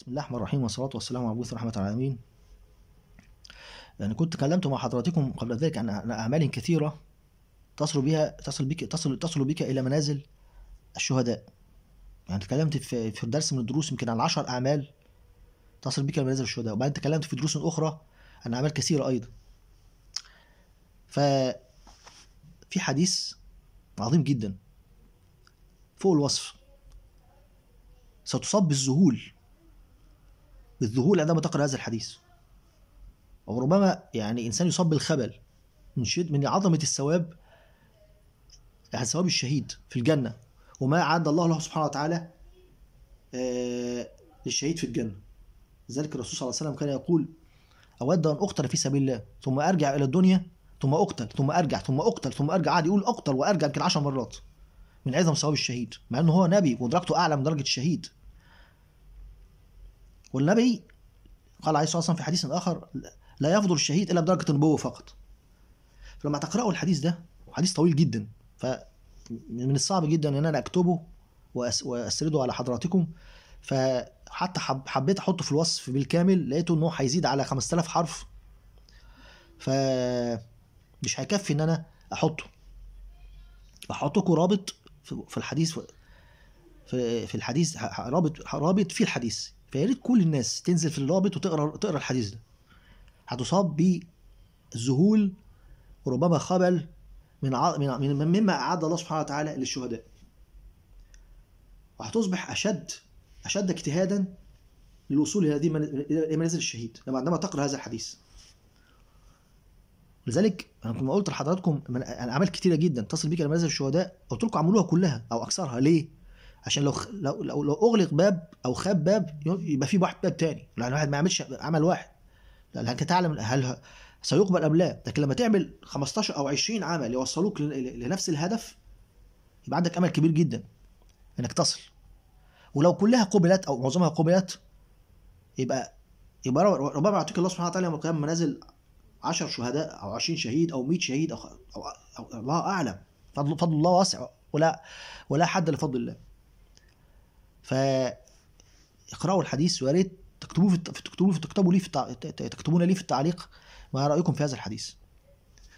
بسم الله الرحمن الرحيم والصلاة والسلام على مبعوث رحمة العالمين يعني كنت تكلمت مع حضراتكم قبل ذلك عن أعمال كثيرة تصل بها تصل بك تصل تصل بك إلى منازل الشهداء يعني تكلمت في في درس من الدروس يمكن عن 10 أعمال تصل بك إلى منازل الشهداء وبعدين تكلمت في دروس أخرى عن أعمال كثيرة أيضا ف في حديث عظيم جدا فوق الوصف ستصاب بالذهول بالذهول عندما تقرأ هذا الحديث أو ربما يعني إنسان يصاب بالخبل من شد من عظمة الثواب يعني ثواب الشهيد في الجنة وما أعد الله له سبحانه وتعالى للشهيد آه، في الجنة لذلك الرسول صلى الله عليه وسلم كان يقول أود أن أقتل في سبيل الله ثم أرجع إلى الدنيا ثم أقتل ثم أرجع ثم أقتل ثم أرجع عادي يقول أقتل وأرجع يمكن 10 مرات من عظم ثواب الشهيد مع انه هو نبي ودرجته أعلى من درجة الشهيد والنبي قال عليه الصلاة والسلام في حديث آخر لا يفضل الشهيد إلا بدرجة النبوة فقط فلما تقرأوا الحديث ده حديث طويل جدا ف من الصعب جدا إن أنا أكتبه وأسرده على حضراتكم فحتى حب حبيت أحطه في الوصف بالكامل لقيته إن هو هيزيد على 5000 حرف ف مش هيكفي إن أنا أحطه لكم رابط في الحديث في الحديث رابط رابط في الحديث فيا ريت كل الناس تنزل في الرابط وتقرا تقرا الحديث ده هتصاب بذهول وربما خبل من من مما اعد الله سبحانه وتعالى للشهداء وهتصبح اشد اشد اجتهادا للوصول الى هذه الى منازل الشهيد لما عندما تقرا هذا الحديث لذلك انا كنت قلت لحضراتكم اعمال كتيره جدا تصل بك الى منازل الشهداء قلت لكم اعملوها كلها او اكثرها ليه؟ عشان لو لو لو, لو اغلق باب او خاب باب يبقى في واحد باب تاني لان واحد ما عملش عمل واحد لانك تعلم هل سيقبل ام لا لكن لما تعمل 15 او 20 عمل يوصلوك لنفس الهدف يبقى عندك امل كبير جدا انك تصل ولو كلها قبلت او معظمها قبلت يبقى يبقى ربما يعطيك الله سبحانه وتعالى يوم القيامه منازل 10 شهداء او 20 شهيد او 100 شهيد او, أو, أو الله اعلم فضل, فضل الله واسع ولا ولا حد لفضل الله فاقرأوا الحديث ويا ريت تكتبوه في تكتبوه في تكتبوا لي في تكتبونا تكتبون في التعليق ما رأيكم في هذا الحديث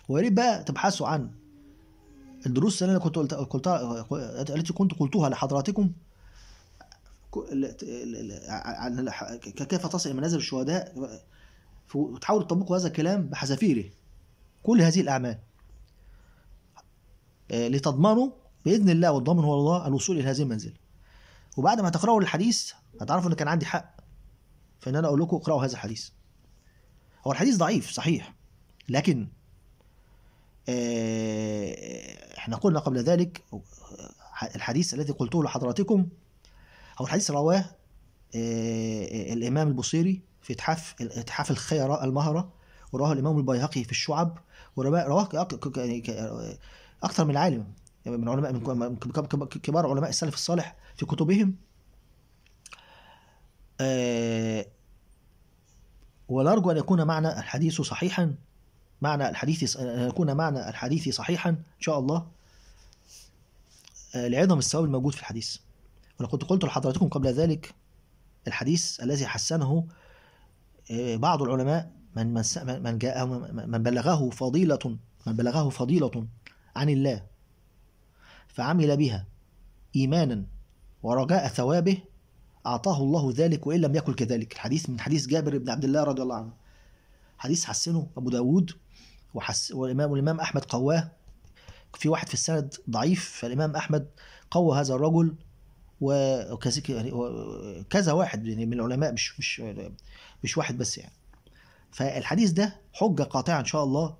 ويا ريت بقى تبحثوا عن الدروس اللي انا كنت قلت قلتها التي كنت قلتها لحضراتكم كيف تصل الى منازل الشهداء وتحاولوا تطبقوا هذا الكلام بحذافيره كل هذه الاعمال آه، لتضمنوا باذن الله والضامن هو الله الوصول الى هذه المنزله وبعد ما تقرأوا الحديث هتعرفوا إن كان عندي حق في إن أنا أقول لكم اقرأوا هذا الحديث هو الحديث ضعيف صحيح لكن آه، احنا قلنا قبل ذلك آه، الحديث الذي قلته لحضراتكم هو الحديث رواه آه، الإمام البصيري في إتحاف إتحاف الخيرة المهرة ورواه الإمام البيهقي في الشعب ورواه أكثر من عالم يعني من علماء من كبار علماء السلف الصالح في كتبهم آه، ونرجو أن يكون معنى الحديث صحيحا معنى الحديث أن آه، يكون معنى الحديث صحيحا إن شاء الله آه، لعظم الثواب الموجود في الحديث ولقد قلت لحضراتكم قبل ذلك الحديث الذي حسنه بعض العلماء من من جاء من بلغه فضيلة من بلغه فضيلة عن الله فعمل بها إيمانا ورجاء ثوابه أعطاه الله ذلك وإن لم يكن كذلك الحديث من حديث جابر بن عبد الله رضي الله عنه حديث حسنه أبو داود وحس والإمام الإمام أحمد قواه في واحد في السند ضعيف فالإمام أحمد قوى هذا الرجل وكذا يعني واحد يعني من العلماء مش مش مش واحد بس يعني فالحديث ده حجة قاطعة إن شاء الله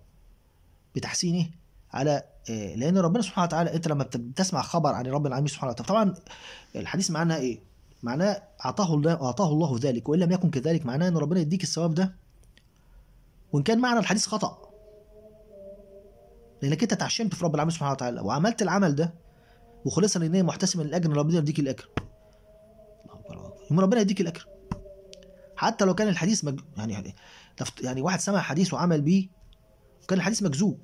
بتحسينه على آه، لان ربنا سبحانه وتعالى انت لما بتسمع خبر عن رب العالمين سبحانه وتعالى طبعا الحديث معناه ايه معناه اعطاه الله اعطاه الله ذلك وان لم يكن كذلك معناه ان ربنا يديك الثواب ده وان كان معنى الحديث خطا لانك انت تعشمت في رب العالمين سبحانه وتعالى وعملت العمل ده وخلصا لنيه محتسبا للاجر ان ربنا يديك الاجر يوم ربنا يديك الاجر حتى لو كان الحديث مج... يعني يعني, يعني واحد سمع حديث وعمل بيه وكان الحديث مكذوب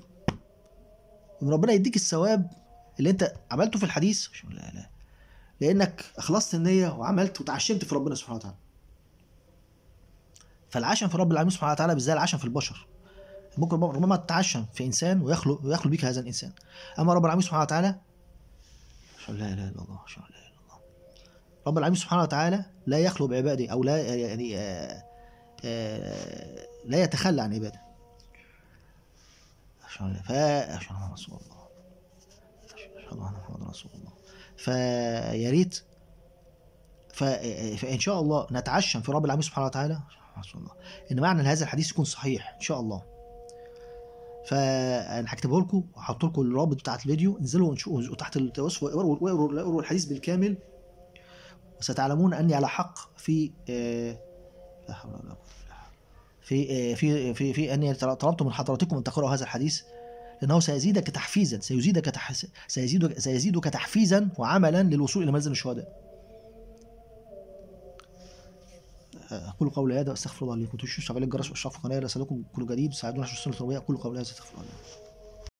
وان ربنا يديك الثواب اللي انت عملته في الحديث لا لا لانك اخلصت النيه وعملت وتعشمت في ربنا سبحانه وتعالى فالعشم في رب العالمين سبحانه وتعالى بالذات العشم في البشر ممكن ربما تتعشم في انسان ويخلق ويخلق بك هذا الانسان اما رب العالمين سبحانه وتعالى لا اله الا الله لا اله الا الله رب العالمين سبحانه وتعالى لا يخلو بعباده او لا يعني آآ آه، آآ آه، لا يتخلى عن عباده أشهد فا أشهد أن رسول الله أشهد أن محمد رسول الله فيا ريت فإن شاء الله نتعشم في رب العالمين سبحانه وتعالى رسول الله إن معنى هذا الحديث يكون صحيح إن شاء الله فانا هكتبه لكم وهحط لكم الرابط بتاعت الفيديو انزلوا وانشقوا تحت التوصف واقروا الحديث بالكامل وستعلمون اني على حق في آه، لا حول ولا قوه إلا بالله في آه، في آه، في في ان طلبت من حضرتكم ان تقرأوا هذا الحديث لأنه سيزيدك تحفيزا سيزيدك تح... سيزيدك سيزيدك تحفيزا وعملا للوصول إلى منزل الشهداء. أقول قولي هذا واستغفر الله لي كنت شغال الجرس وأشرف القناة لأسألكم كل جديد ساعدونا على السنة التربوية أقول قولي هذا أستغفر الله